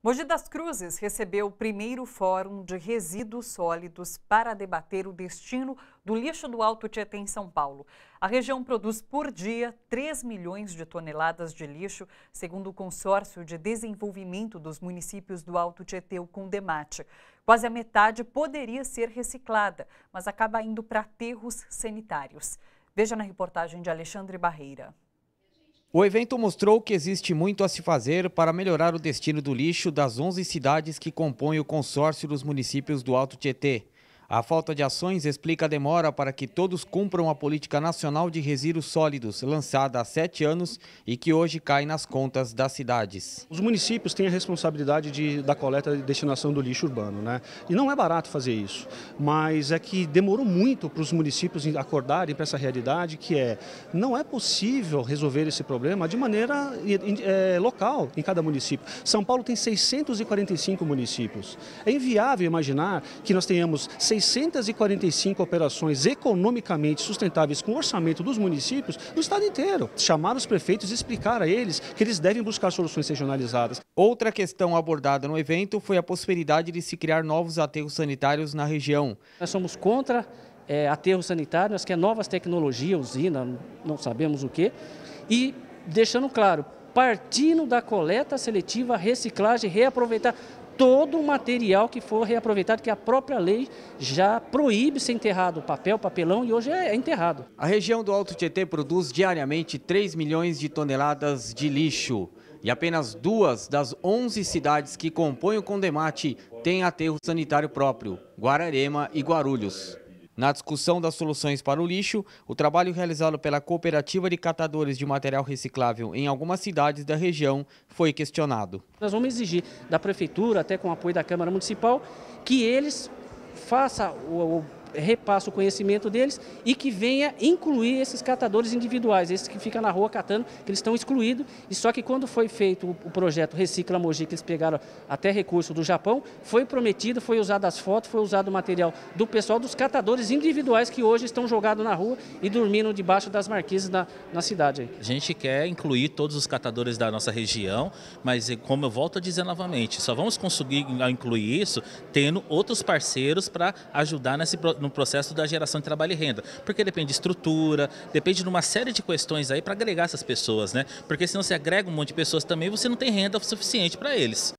Mogi das Cruzes recebeu o primeiro Fórum de Resíduos Sólidos para debater o destino do lixo do Alto Tietê em São Paulo. A região produz por dia 3 milhões de toneladas de lixo, segundo o Consórcio de Desenvolvimento dos Municípios do Alto Tietê, o Condemate. Quase a metade poderia ser reciclada, mas acaba indo para aterros sanitários. Veja na reportagem de Alexandre Barreira. O evento mostrou que existe muito a se fazer para melhorar o destino do lixo das 11 cidades que compõem o consórcio dos municípios do Alto Tietê. A falta de ações explica a demora para que todos cumpram a Política Nacional de Resíduos Sólidos, lançada há sete anos e que hoje cai nas contas das cidades. Os municípios têm a responsabilidade de, da coleta e destinação do lixo urbano, né? E não é barato fazer isso, mas é que demorou muito para os municípios acordarem para essa realidade que é, não é possível resolver esse problema de maneira é, local em cada município. São Paulo tem 645 municípios. É inviável imaginar que nós tenhamos 600 645 operações economicamente sustentáveis com orçamento dos municípios no estado inteiro. Chamar os prefeitos e explicar a eles que eles devem buscar soluções regionalizadas. Outra questão abordada no evento foi a possibilidade de se criar novos aterros sanitários na região. Nós somos contra é, aterros sanitários, que é novas tecnologias, usina, não sabemos o que, e deixando claro, partindo da coleta seletiva, reciclagem, reaproveitar todo o material que for reaproveitado, que a própria lei já proíbe ser enterrado, papel, papelão, e hoje é, é enterrado. A região do Alto Tietê produz diariamente 3 milhões de toneladas de lixo. E apenas duas das 11 cidades que compõem o Condemate têm aterro sanitário próprio, Guararema e Guarulhos. Na discussão das soluções para o lixo, o trabalho realizado pela Cooperativa de Catadores de Material Reciclável em algumas cidades da região foi questionado. Nós vamos exigir da Prefeitura, até com o apoio da Câmara Municipal, que eles façam o repasse o conhecimento deles e que venha incluir esses catadores individuais, esses que ficam na rua catando, que eles estão excluídos. E só que quando foi feito o projeto Recicla Mogi, que eles pegaram até recurso do Japão, foi prometido, foi usado as fotos, foi usado o material do pessoal dos catadores individuais que hoje estão jogados na rua e dormindo debaixo das marquises na, na cidade. A gente quer incluir todos os catadores da nossa região, mas como eu volto a dizer novamente, só vamos conseguir incluir isso tendo outros parceiros para ajudar nesse projeto no processo da geração de trabalho e renda. Porque depende de estrutura, depende de uma série de questões aí para agregar essas pessoas, né? Porque se não se agrega um monte de pessoas também, você não tem renda suficiente para eles.